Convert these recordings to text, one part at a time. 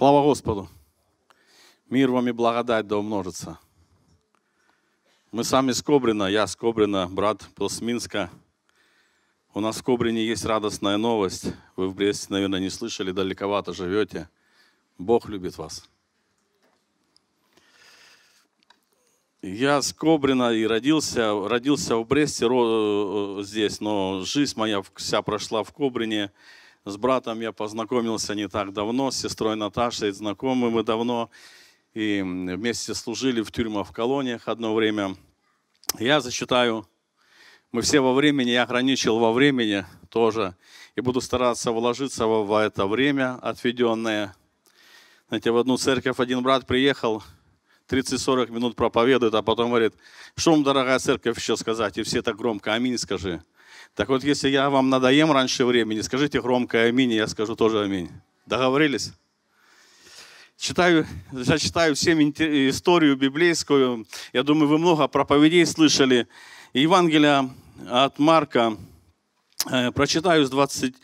Слава Господу! Мир вам и благодать да умножится. Мы сами с Кобрина, я с Кобрина, брат был с Минска. У нас в Кобрине есть радостная новость. Вы в Бресте, наверное, не слышали, далековато живете. Бог любит вас. Я с Кобрина и родился, родился в Бресте, э, здесь, но жизнь моя вся прошла в Кобрине. С братом я познакомился не так давно, с сестрой Наташей, знакомы мы давно. И вместе служили в тюрьмах, в колониях одно время. Я зачитаю, мы все во времени, я ограничил во времени тоже. И буду стараться вложиться в это время отведенное. Знаете, в одну церковь один брат приехал, 30-40 минут проповедует, а потом говорит, что вам, дорогая церковь, еще сказать? И все так громко, аминь скажи. Так вот, если я вам надоем раньше времени, скажите громко аминь, я скажу тоже аминь. Договорились? Читаю, я читаю всем историю библейскую. Я думаю, вы много проповедей слышали. Евангелие от Марка, э, прочитаю с 20,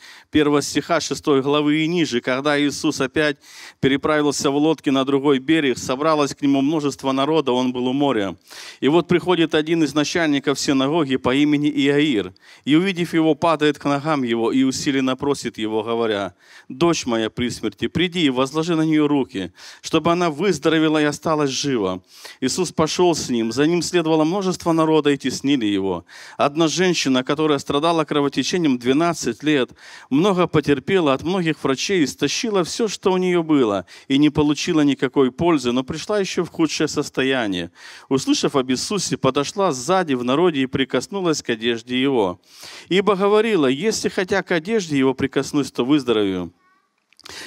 1 стиха 6 главы и ниже, когда Иисус опять переправился в лодке на другой берег, собралось к нему множество народа, он был у моря. И вот приходит один из начальников синагоги по имени Иаир, и, увидев его, падает к ногам его и усиленно просит его, говоря, «Дочь моя при смерти, приди и возложи на нее руки, чтобы она выздоровела и осталась жива». Иисус пошел с ним, за ним следовало множество народа и теснили его. Одна женщина, которая страдала кровотечением 12 лет, много много потерпела от многих врачей, истощила все, что у нее было, и не получила никакой пользы, но пришла еще в худшее состояние. Услышав об Иисусе, подошла сзади в народе и прикоснулась к одежде его. Ибо говорила, если хотя к одежде его прикоснусь, то выздоровею.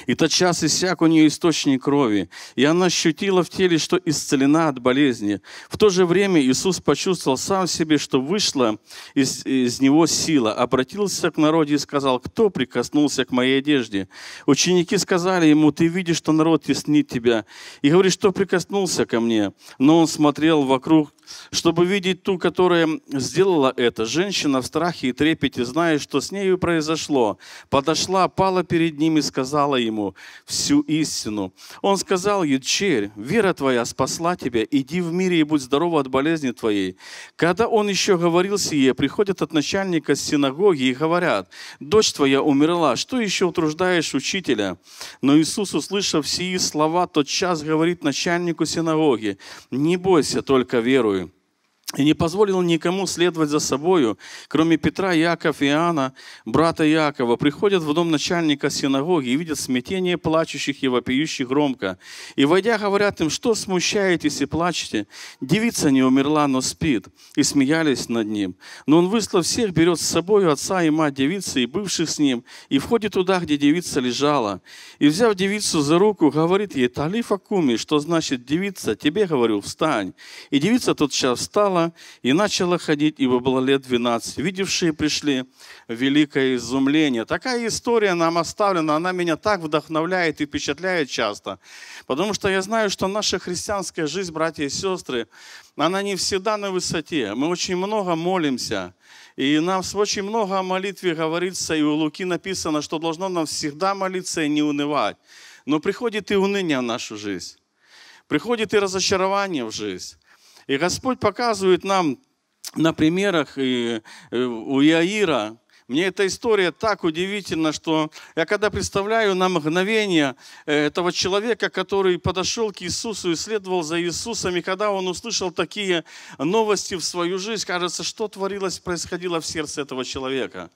И тот тотчас иссяк у нее источник крови, и она ощутила в теле, что исцелена от болезни. В то же время Иисус почувствовал сам себе, что вышла из, из него сила, обратился к народу и сказал, кто прикоснулся к моей одежде? Ученики сказали ему, ты видишь, что народ теснит тебя, и говорит, что прикоснулся ко мне. Но он смотрел вокруг, чтобы видеть ту, которая сделала это. Женщина в страхе и трепете, зная, что с нею произошло, подошла, пала перед ним и сказала, показала ему всю истину. Он сказал ей, черь, вера твоя спасла тебя, иди в мире и будь здорова от болезни твоей. Когда он еще говорил сие, приходят от начальника синагоги и говорят, дочь твоя умерла, что еще утруждаешь учителя? Но Иисус, услышав сии слова, тотчас говорит начальнику синагоги, не бойся, только веруй и не позволил никому следовать за собою, кроме Петра, Яков и Иоанна, брата Якова, приходят в дом начальника синагоги и видят смятение плачущих и вопиющих громко. И, войдя, говорят им, что смущаетесь и плачете? Девица не умерла, но спит. И смеялись над ним. Но он, выслав всех, берет с собой отца и мать девицы и бывших с ним, и входит туда, где девица лежала. И, взяв девицу за руку, говорит ей, Талифа Куми, что значит девица? Тебе, говорю, встань. И девица тотчас встала, встала и начала ходить, ибо было лет 12. Видевшие пришли великое изумление. Такая история нам оставлена, она меня так вдохновляет и впечатляет часто. Потому что я знаю, что наша христианская жизнь, братья и сестры, она не всегда на высоте. Мы очень много молимся. И нам очень много о молитве говорится, и у Луки написано, что должно нам всегда молиться и не унывать. Но приходит и уныние в нашу жизнь. Приходит и разочарование в жизнь. И Господь показывает нам на примерах э, у Иаира. Мне эта история так удивительна, что я когда представляю на мгновение э, этого человека, который подошел к Иисусу и следовал за Иисусом, и когда он услышал такие новости в свою жизнь, кажется, что творилось, происходило в сердце этого человека.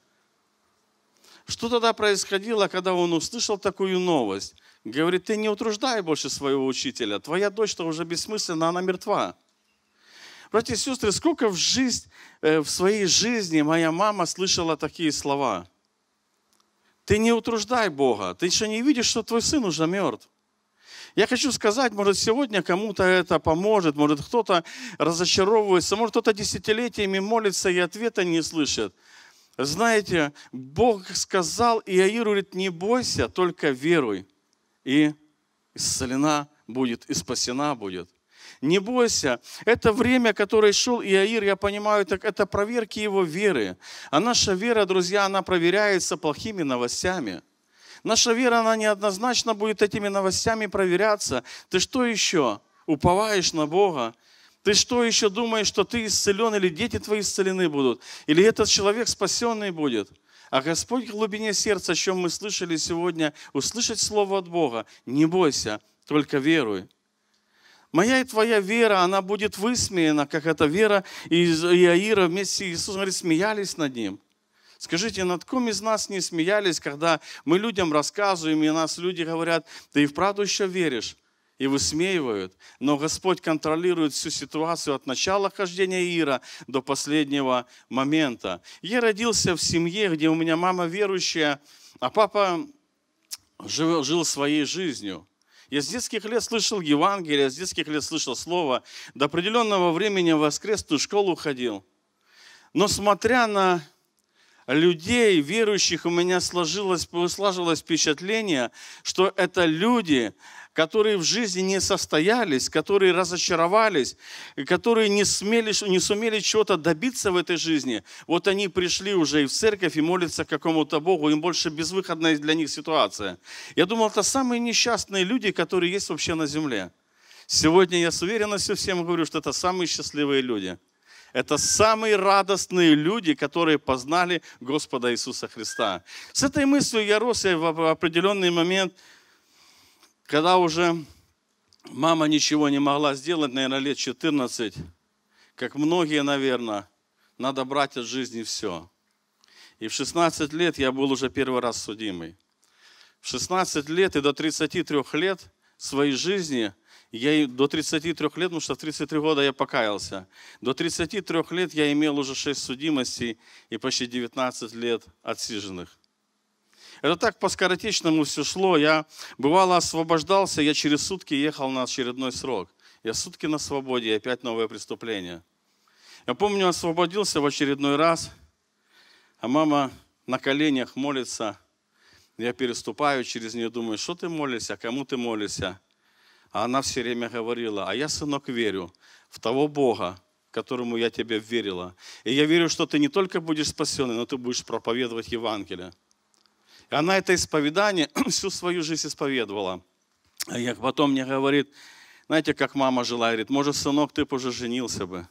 Что тогда происходило, когда он услышал такую новость? Говорит, ты не утруждай больше своего учителя, твоя дочь-то уже бессмысленна, она мертва. Братья и сестры, сколько в, жизнь, э, в своей жизни моя мама слышала такие слова? Ты не утруждай Бога, ты еще не видишь, что твой сын уже мертв. Я хочу сказать, может, сегодня кому-то это поможет, может, кто-то разочаровывается, может, кто-то десятилетиями молится и ответа не слышит. Знаете, Бог сказал Иаиру, говорит, не бойся, только веруй, и исцелена будет, и спасена будет не бойся. Это время, которое шел Иаир, я понимаю, так это проверки его веры. А наша вера, друзья, она проверяется плохими новостями. Наша вера, она неоднозначно будет этими новостями проверяться. Ты что еще? Уповаешь на Бога? Ты что еще думаешь, что ты исцелен, или дети твои исцелены будут, или этот человек спасенный будет? А Господь в глубине сердца, о чем мы слышали сегодня, услышать слово от Бога, не бойся, только веруй. Моя и твоя вера, она будет высмеяна, как эта вера из Иаира вместе с Иисусом, говорит, смеялись над ним. Скажите, над ком из нас не смеялись, когда мы людям рассказываем, и нас люди говорят, ты и вправду еще веришь? и высмеивают. Но Господь контролирует всю ситуацию от начала хождения Ира до последнего момента. Я родился в семье, где у меня мама верующая, а папа жил своей жизнью. Я с детских лет слышал Евангелие, с детских лет слышал Слово. До определенного времени в воскресную школу ходил. Но смотря на людей, верующих, у меня сложилось, сложилось впечатление, что это люди, которые в жизни не состоялись, которые разочаровались, которые не, смели, не сумели чего-то добиться в этой жизни, вот они пришли уже и в церковь, и молятся какому-то Богу, им больше безвыходная для них ситуация. Я думал, это самые несчастные люди, которые есть вообще на земле. Сегодня я с уверенностью всем говорю, что это самые счастливые люди. Это самые радостные люди, которые познали Господа Иисуса Христа. С этой мыслью я рос, я в определенный момент – когда уже мама ничего не могла сделать, наверное, лет 14, как многие, наверное, надо брать от жизни все. И в 16 лет я был уже первый раз судимый. В 16 лет и до 33 лет своей жизни, я до 33 лет, потому что в 33 года я покаялся, до 33 лет я имел уже 6 судимостей и почти 19 лет отсиженных. Это так по скоротечному все шло. Я бывало освобождался, я через сутки ехал на очередной срок. Я сутки на свободе, и опять новое преступление. Я помню, освободился в очередной раз, а мама на коленях молится. Я переступаю через нее, думаю, что ты молишься, кому ты молишься? А она все время говорила, а я, сынок, верю в того Бога, которому я тебе верила. И я верю, что ты не только будешь спасен, но ты будешь проповедовать Евангелие. Она это исповедание всю свою жизнь исповедовала. И а потом мне говорит, знаете, как мама жила, говорит, может, сынок, ты позже женился бы.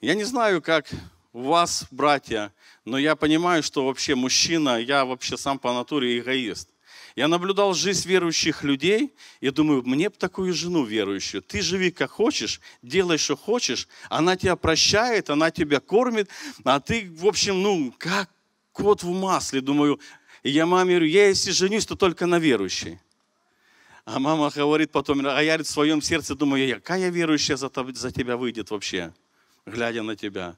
Я не знаю, как у вас, братья, но я понимаю, что вообще мужчина, я вообще сам по натуре эгоист. Я наблюдал жизнь верующих людей и думаю, мне бы такую жену верующую. Ты живи как хочешь, делай, что хочешь. Она тебя прощает, она тебя кормит, а ты, в общем, ну, как, кот в масле, думаю. я маме говорю, я если женюсь, то только на верующей. А мама говорит потом, а я в своем сердце думаю, я, какая верующая за, за тебя выйдет вообще, глядя на тебя.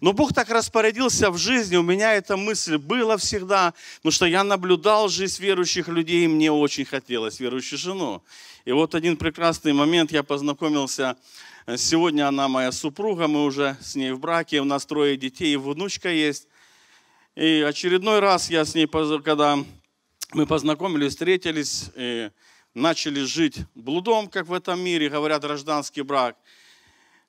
Но Бог так распорядился в жизни, у меня эта мысль была всегда, потому что я наблюдал жизнь верующих людей, и мне очень хотелось верующую жену. И вот один прекрасный момент, я познакомился, э, сегодня она моя супруга, мы уже с ней в браке, у нас трое детей, и внучка есть. И очередной раз я с ней, когда мы познакомились, встретились, начали жить блудом, как в этом мире, говорят, гражданский брак.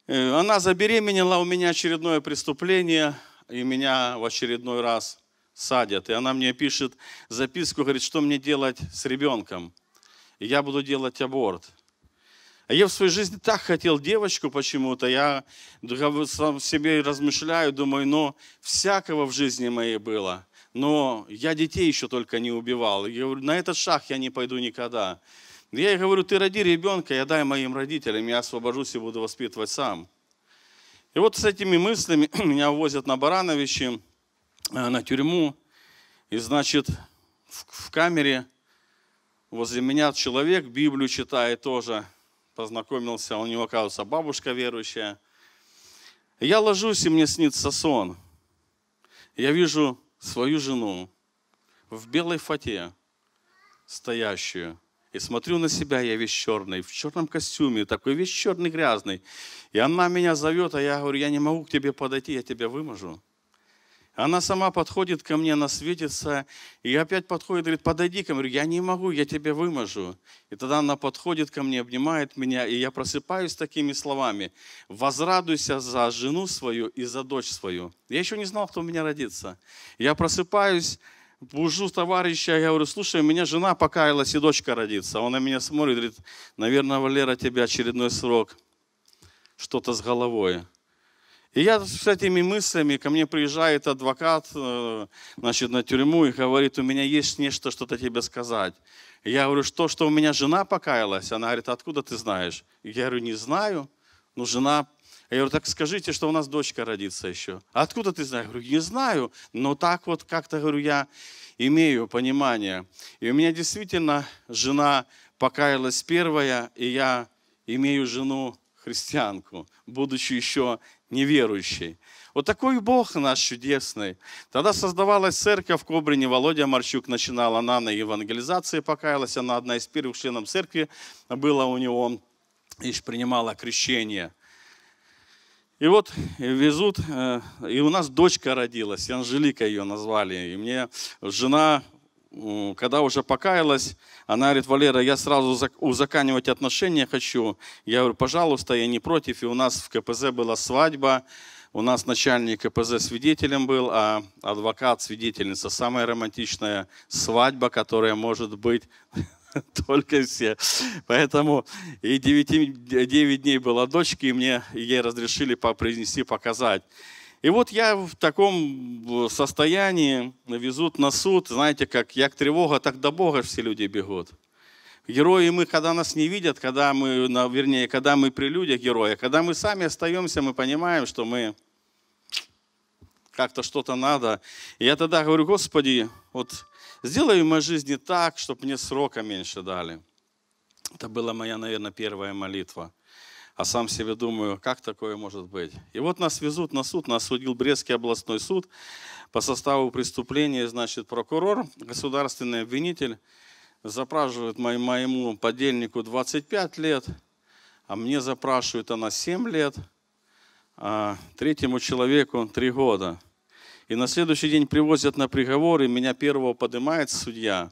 Э, она забеременела, у меня очередное преступление, и меня в очередной раз садят. И она мне пишет записку, говорит, что мне делать с ребенком. я буду делать аборт. А я в своей жизни так хотел девочку почему-то. Я сам себе размышляю, думаю, но всякого в жизни моей было. Но я детей еще только не убивал. Я говорю, на этот шаг я не пойду никогда. Я ей говорю, ты роди ребенка, я дай моим родителям, я освобожусь и буду воспитывать сам. И вот с этими мыслями меня возят на Барановичи, э, на тюрьму. И значит, в камере возле меня человек Библию читает тоже – познакомился, у него, оказывается, бабушка верующая. Я ложусь, и мне снится сон. Я вижу свою жену в белой фате, стоящую. И смотрю на себя, я весь черный, в черном костюме, такой весь черный, грязный. И она меня зовет, а я говорю, я не могу к тебе подойти, я тебя выможу. Она сама подходит ко мне, она светится, и опять подходит, говорит, подойди ко мне. Я говорю, я не могу, я тебя выможу. И тогда она подходит ко мне, обнимает меня, и я просыпаюсь такими словами. Возрадуйся за жену свою и за дочь свою. Я еще не знал, кто у меня родится. Я просыпаюсь, бужу товарища, я говорю, слушай, у меня жена покаялась и дочка родится. Он на меня смотрит, говорит, наверное, Валера, тебе очередной срок. Что-то с головой. И я с этими мыслями, ко мне приезжает адвокат э, значит, на тюрьму и говорит, у меня есть нечто, что-то тебе сказать. И я говорю, что, что у меня жена покаялась? Она говорит, откуда ты знаешь? И я говорю, не знаю, но жена... Я говорю, так скажите, что у нас дочка родится еще. А откуда ты знаешь? Я говорю, не знаю, но так вот как-то, говорю, я имею понимание. И у меня действительно жена покаялась первая, и я имею жену христианку, будучи еще неверующей. Вот такой Бог наш чудесный. Тогда создавалась церковь в Кобрине. Володя Марчук начинала, она на евангелизации покаялась. Она одна из первых членов церкви была у него. И принимала крещение. И вот везут, э, и у нас дочка родилась, Анжелика ее назвали. И мне жена когда уже покаялась, она говорит, Валера, я сразу узаканивать отношения хочу. Я говорю, пожалуйста, я не против. И у нас в КПЗ была свадьба, у нас начальник КПЗ свидетелем был, а адвокат свидетельница. Самая романтичная свадьба, которая может быть только все. Поэтому и 9, 9 дней была дочки, и мне ей разрешили произнести, показать. И вот я в таком состоянии, везут на суд, знаете, как як тревога, так до Бога все люди бегут. Герои мы, когда нас не видят, когда мы, вернее, когда мы при людях героя, а когда мы сами остаемся, мы понимаем, что мы как-то что-то надо. И я тогда говорю, Господи, вот сделай в моей жизни так, чтобы мне срока меньше дали. Это была моя, наверное, первая молитва – а сам себе думаю, как такое может быть? И вот нас везут на суд, нас судил Брестский областной суд по составу преступления, значит, прокурор, государственный обвинитель, запрашивает моему подельнику 25 лет, а мне запрашивает она 7 лет, а третьему человеку 3 года. И на следующий день привозят на приговор, и меня первого поднимает судья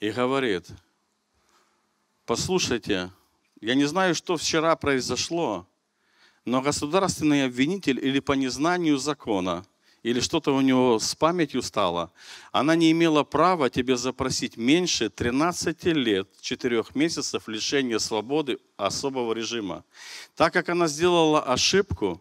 и говорит, послушайте, я не знаю, что вчера произошло, но государственный обвинитель или по незнанию закона, или что-то у него с памятью стало, она не имела права тебе запросить меньше 13 лет, 4 месяцев лишения свободы особого режима. Так как она сделала ошибку,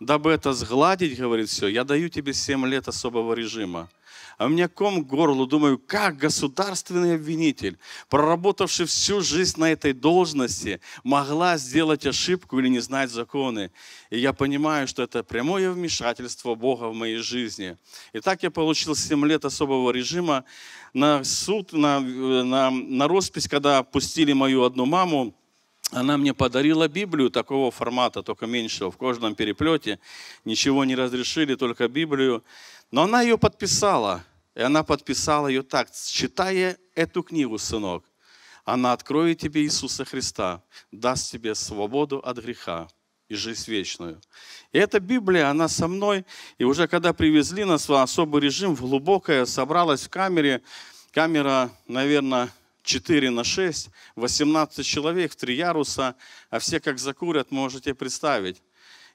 дабы это сгладить, говорит все, я даю тебе 7 лет особого режима а у меня ком к горлу, думаю, как государственный обвинитель, проработавший всю жизнь на этой должности, могла сделать ошибку или не знать законы. И я понимаю, что это прямое вмешательство Бога в моей жизни. И так я получил 7 лет особого режима на суд, на, э, на, на роспись, когда пустили мою одну маму, она мне подарила Библию такого формата, только меньшего, в кожаном переплете. Ничего не разрешили, только Библию. Но она ее подписала, и она подписала ее так, читая эту книгу, сынок, она откроет тебе Иисуса Христа, даст тебе свободу от греха и жизнь вечную. И эта Библия, она со мной, и уже когда привезли нас в особый режим, в глубокое, собралась в камере, камера, наверное, 4 на 6, 18 человек, в 3 яруса, а все как закурят, можете представить.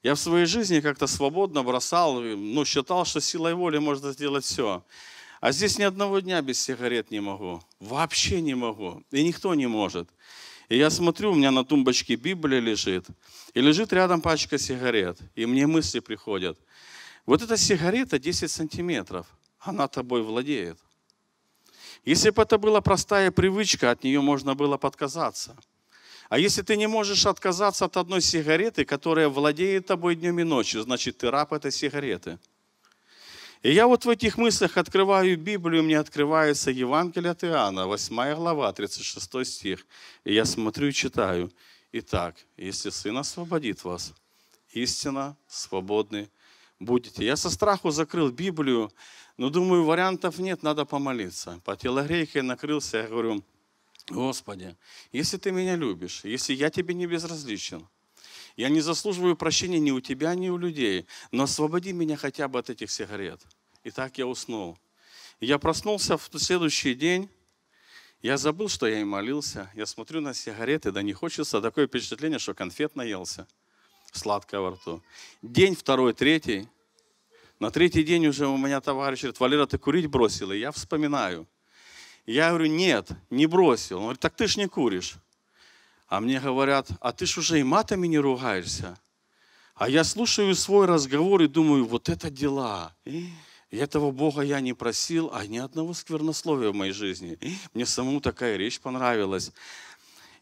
Я в своей жизни как-то свободно бросал, ну, считал, что силой воли можно сделать все. А здесь ни одного дня без сигарет не могу. Вообще не могу. И никто не может. И я смотрю, у меня на тумбочке Библия лежит. И лежит рядом пачка сигарет. И мне мысли приходят. Вот эта сигарета 10 сантиметров. Она тобой владеет. Если бы это была простая привычка, от нее можно было подказаться. А если ты не можешь отказаться от одной сигареты, которая владеет тобой днем и ночью, значит, ты раб этой сигареты. И я вот в этих мыслях открываю Библию, мне открывается Евангелие от Иоанна, 8 глава, 36 стих. И я смотрю и читаю. Итак, если Сын освободит вас, истина свободны будете. Я со страху закрыл Библию, но думаю, вариантов нет, надо помолиться. По телогрейке накрылся, я говорю, Господи, если Ты меня любишь, если я Тебе не безразличен, я не заслуживаю прощения ни у Тебя, ни у людей, но освободи меня хотя бы от этих сигарет. И так я уснул. Я проснулся в следующий день, я забыл, что я и молился. Я смотрю на сигареты, да не хочется. Такое впечатление, что конфет наелся. Сладкое во рту. День второй, третий. На третий день уже у меня товарищ говорит, Валера, ты курить бросил. И я вспоминаю. Я говорю, нет, не бросил. Он говорит, так ты ж не куришь. А мне говорят, а ты ж уже и матами не ругаешься. А я слушаю свой разговор и думаю, вот это дела. И этого Бога я не просил, а ни одного сквернословия в моей жизни. И мне самому такая речь понравилась.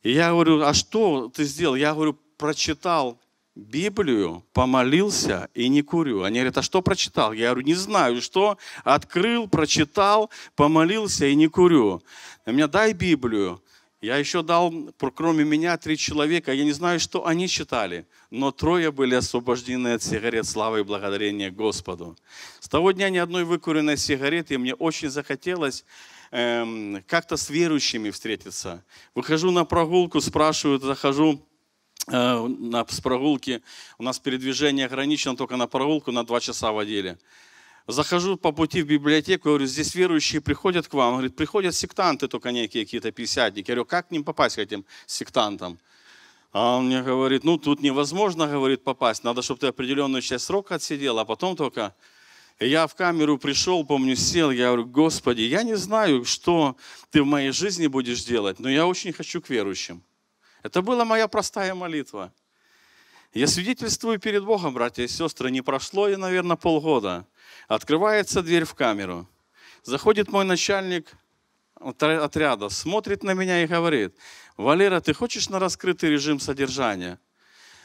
И я говорю, а что ты сделал? Я говорю, прочитал Библию, помолился и не курю. Они говорят, а что прочитал? Я говорю, не знаю, что. Открыл, прочитал, помолился и не курю. У меня дай Библию. Я еще дал, кроме меня, три человека. Я не знаю, что они читали, но трое были освобождены от сигарет. Слава и благодарение Господу. С того дня ни одной выкуренной сигареты. Мне очень захотелось эм, как-то с верующими встретиться. Выхожу на прогулку, спрашивают, захожу, Э, на, с прогулки. У нас передвижение ограничено только на прогулку на два часа в отделе. Захожу по пути в библиотеку, говорю, здесь верующие приходят к вам. Он говорит, приходят сектанты только некие какие-то пятидесятники. Я говорю, как к ним попасть, к этим сектантам? А он мне говорит, ну тут невозможно, говорит, попасть. Надо, чтобы ты определенную часть срока отсидел, а потом только... Я в камеру пришел, помню, сел, я говорю, Господи, я не знаю, что ты в моей жизни будешь делать, но я очень хочу к верующим. Это была моя простая молитва. Я свидетельствую перед Богом, братья и сестры, не прошло и, наверное, полгода. Открывается дверь в камеру. Заходит мой начальник отряда, смотрит на меня и говорит, «Валера, ты хочешь на раскрытый режим содержания?»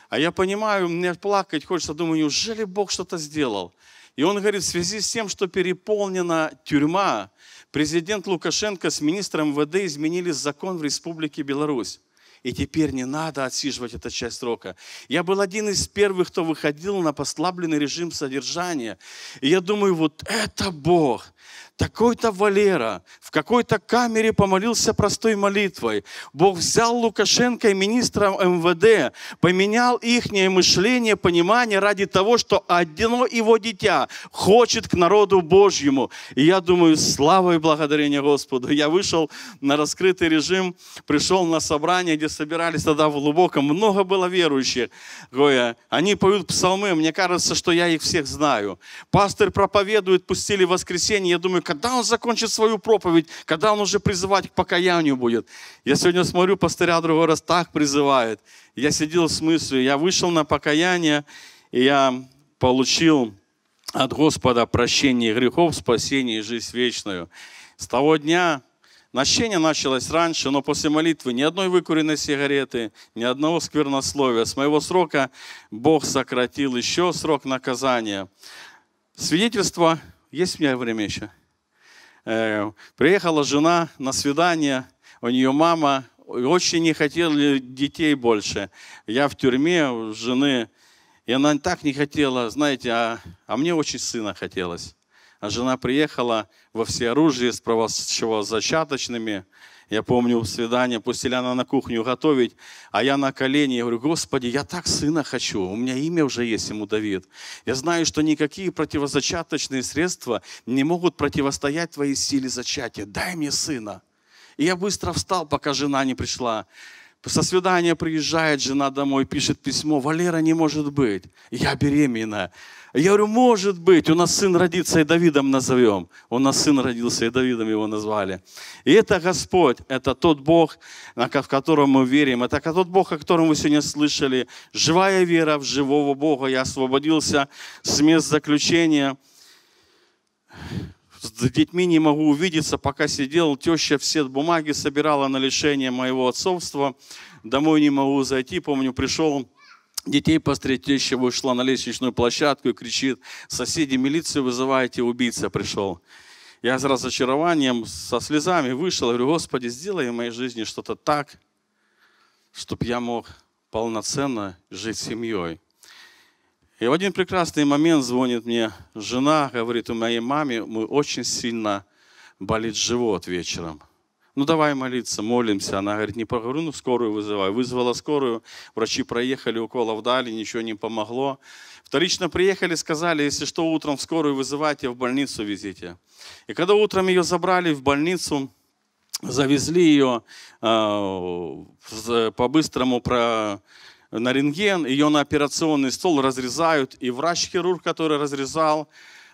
А я понимаю, мне плакать хочется, думаю, неужели Бог что-то сделал? И он говорит, в связи с тем, что переполнена тюрьма, президент Лукашенко с министром МВД изменили закон в Республике Беларусь. И теперь не надо отсиживать эту часть срока. Я был один из первых, кто выходил на послабленный режим содержания. И я думаю, вот это Бог. Такой-то Валера в какой-то камере помолился простой молитвой. Бог взял Лукашенко и министра МВД, поменял их мышление, понимание ради того, что одно его дитя хочет к народу Божьему. И я думаю, слава и благодарение Господу. Я вышел на раскрытый режим, пришел на собрание, где собирались тогда в глубоком, много было верующих. Говоря, они поют псалмы, мне кажется, что я их всех знаю. Пастор проповедует, пустили в воскресенье. Я думаю, когда он закончит свою проповедь, когда он уже призывать к покаянию будет. Я сегодня смотрю, пастыря другой раз так призывает. Я сидел с мыслью, я вышел на покаяние, и я получил от Господа прощение грехов, спасение и жизнь вечную. С того дня Нащение началось раньше, но после молитвы ни одной выкуренной сигареты, ни одного сквернословия. С моего срока Бог сократил еще срок наказания. Свидетельство, есть у меня время еще? Э, приехала жена на свидание, у нее мама, очень не хотела детей больше. Я в тюрьме, у жены, и она так не хотела, знаете, а, а мне очень сына хотелось. А жена приехала во всеоружии с правозачаточными. Я помню свидание, пустили она на кухню готовить, а я на колени, я говорю, Господи, я так сына хочу, у меня имя уже есть ему Давид. Я знаю, что никакие противозачаточные средства не могут противостоять твоей силе зачатия. Дай мне сына. И я быстро встал, пока жена не пришла. Со свидания приезжает жена домой, пишет письмо, Валера не может быть, я беременна. Я говорю, может быть, у нас сын родится и Давидом назовем. У нас сын родился и Давидом его назвали. И это Господь, это тот Бог, в котором мы верим. Это тот Бог, о котором вы сегодня слышали. Живая вера в живого Бога. Я освободился с мест заключения с детьми не могу увидеться, пока сидел, теща все бумаги собирала на лишение моего отцовства, домой не могу зайти, помню, пришел Детей посмотреть, теща вышла на лестничную площадку и кричит, соседи, милицию вызывайте, убийца пришел. Я с разочарованием, со слезами вышел, говорю, Господи, сделай в моей жизни что-то так, чтобы я мог полноценно жить семьей. И в один прекрасный момент звонит мне жена, говорит, у моей маме мы очень сильно болит живот вечером. Ну давай молиться, молимся. Она говорит, не поговорю, ну скорую вызывай. Вызвала скорую, врачи проехали, уколов дали, ничего не помогло. Вторично приехали, сказали, если что, утром в скорую вызывайте, в больницу везите. И когда утром ее забрали в больницу, завезли ее, э, по-быстрому про на рентген, ее на операционный стол разрезают, и врач-хирург, который разрезал,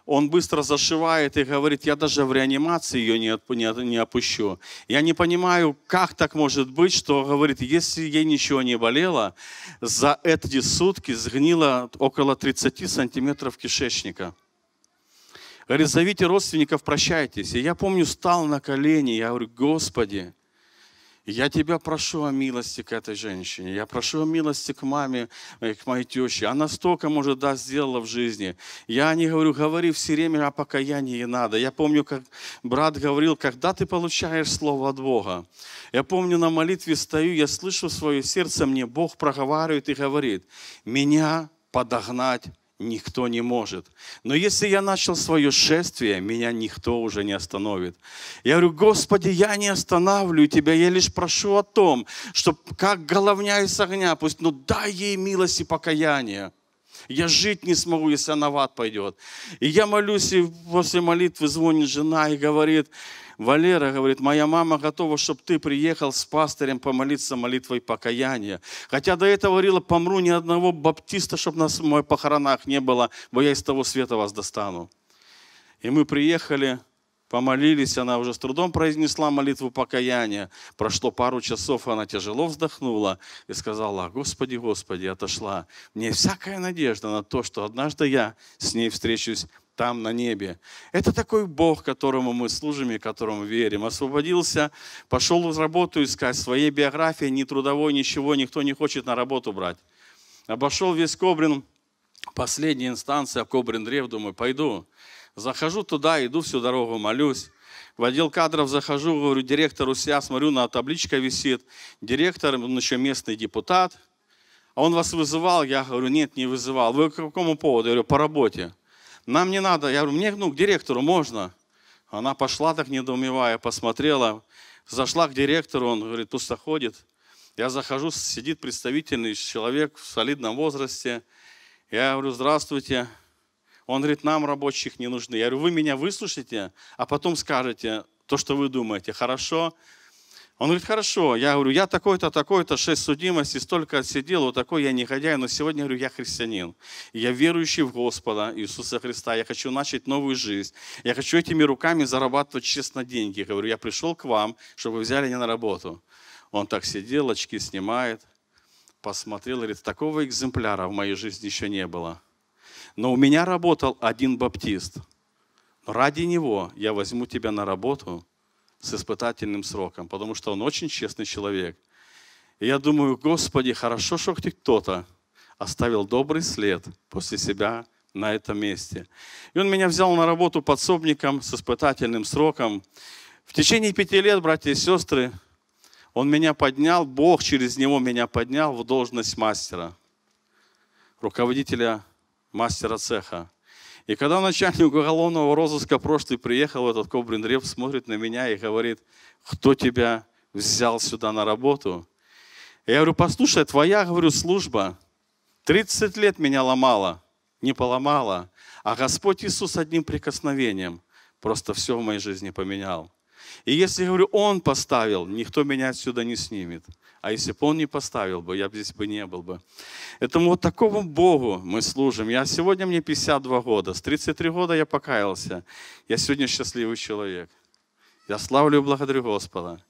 он быстро зашивает и говорит, я даже в реанимации ее не, отпу, не, не опущу. Я не понимаю, как так может быть, что, говорит, если ей ничего не болело, за эти сутки сгнило около 30 сантиметров кишечника. Говорит, зовите родственников, прощайтесь. И я помню, стал на колени, я говорю, Господи, я тебя прошу о милости к этой женщине. Я прошу о милости к маме, э, к моей теще. Она столько, может, да, сделала в жизни. Я не говорю, говори все время о покаянии и надо. Я помню, как брат говорил, когда ты получаешь слово от Бога. Я помню, на молитве стою, я слышу свое сердце, мне Бог проговаривает и говорит, меня подогнать никто не может. Но если я начал свое шествие, меня никто уже не остановит. Я говорю, Господи, я не останавливаю Тебя, я лишь прошу о том, что как головня из огня, пусть, ну дай ей милость и покаяние. Я жить не смогу, если она в ад пойдет. И я молюсь, и после молитвы звонит жена и говорит, Валера говорит, моя мама готова, чтобы ты приехал с пастырем помолиться молитвой покаяния. Хотя до этого говорила, помру ни одного баптиста, чтобы нас в моих похоронах не было, бо я из того света вас достану. И мы приехали, Помолились, она уже с трудом произнесла молитву покаяния. Прошло пару часов, она тяжело вздохнула и сказала, «Господи, Господи!» отошла. Мне всякая надежда на то, что однажды я с ней встречусь там, на небе. Это такой Бог, которому мы служим и которому верим. Освободился, пошел в работу искать, своей биографии, ни трудовой, ничего, никто не хочет на работу брать. Обошел весь Кобрин, последняя инстанция, Кобрин-Рев, думаю, пойду. Захожу туда, иду всю дорогу, молюсь. В отдел кадров захожу, говорю директору себя, смотрю, на табличка висит. Директор, он еще местный депутат. А он вас вызывал? Я говорю, нет, не вызывал. Вы по какому поводу? Я говорю, по работе. Нам не надо. Я говорю, мне ну, к директору можно. Она пошла так недоумевая, посмотрела. Зашла к директору, он говорит, пусто ходит. Я захожу, сидит представительный человек в солидном возрасте. Я говорю, здравствуйте. Он говорит, нам рабочих не нужны. Я говорю, вы меня выслушайте, а потом скажете то, что вы думаете. Хорошо? Он говорит, хорошо. Я говорю, я такой-то, такой-то, шесть судимостей, столько сидел, вот такой я негодяй, но сегодня, говорю, я христианин. Я верующий в Господа Иисуса Христа. Я хочу начать новую жизнь. Я хочу этими руками зарабатывать честно деньги. Я говорю, я пришел к вам, чтобы вы взяли меня на работу. Он так сидел, очки снимает, посмотрел, говорит, такого экземпляра в моей жизни еще не было. Но у меня работал один баптист. Но ради него я возьму тебя на работу с испытательным сроком, потому что он очень честный человек. И я думаю, Господи, хорошо, что хоть кто-то оставил добрый след после себя на этом месте. И он меня взял на работу подсобником с испытательным сроком. В течение пяти лет, братья и сестры, он меня поднял, Бог через него меня поднял в должность мастера, руководителя мастера цеха. И когда начальник уголовного розыска прошлый приехал, этот Кобрин-Реп смотрит на меня и говорит, кто тебя взял сюда на работу? Я говорю, послушай, твоя, говорю, служба 30 лет меня ломала, не поломала, а Господь Иисус одним прикосновением просто все в моей жизни поменял. И если, говорю, он поставил, никто меня отсюда не снимет. А если бы он не поставил бы, я бы здесь бы не был бы. Этому вот такому Богу мы служим. Я сегодня мне 52 года. С 33 года я покаялся. Я сегодня счастливый человек. Я славлю и благодарю Господа.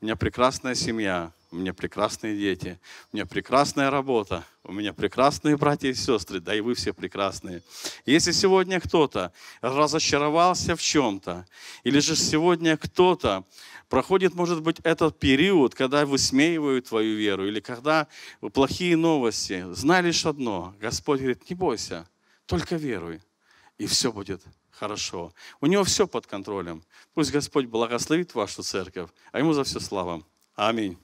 У меня прекрасная семья у меня прекрасные дети, у меня прекрасная работа, у меня прекрасные братья и сестры, да и вы все прекрасные. Если сегодня кто-то разочаровался в чем-то, или же сегодня кто-то проходит, может быть, этот период, когда высмеивают твою веру, или когда плохие новости, знай лишь одно, Господь говорит, не бойся, только веруй, и все будет хорошо. У него все под контролем. Пусть Господь благословит вашу церковь, а ему за все слава. Аминь.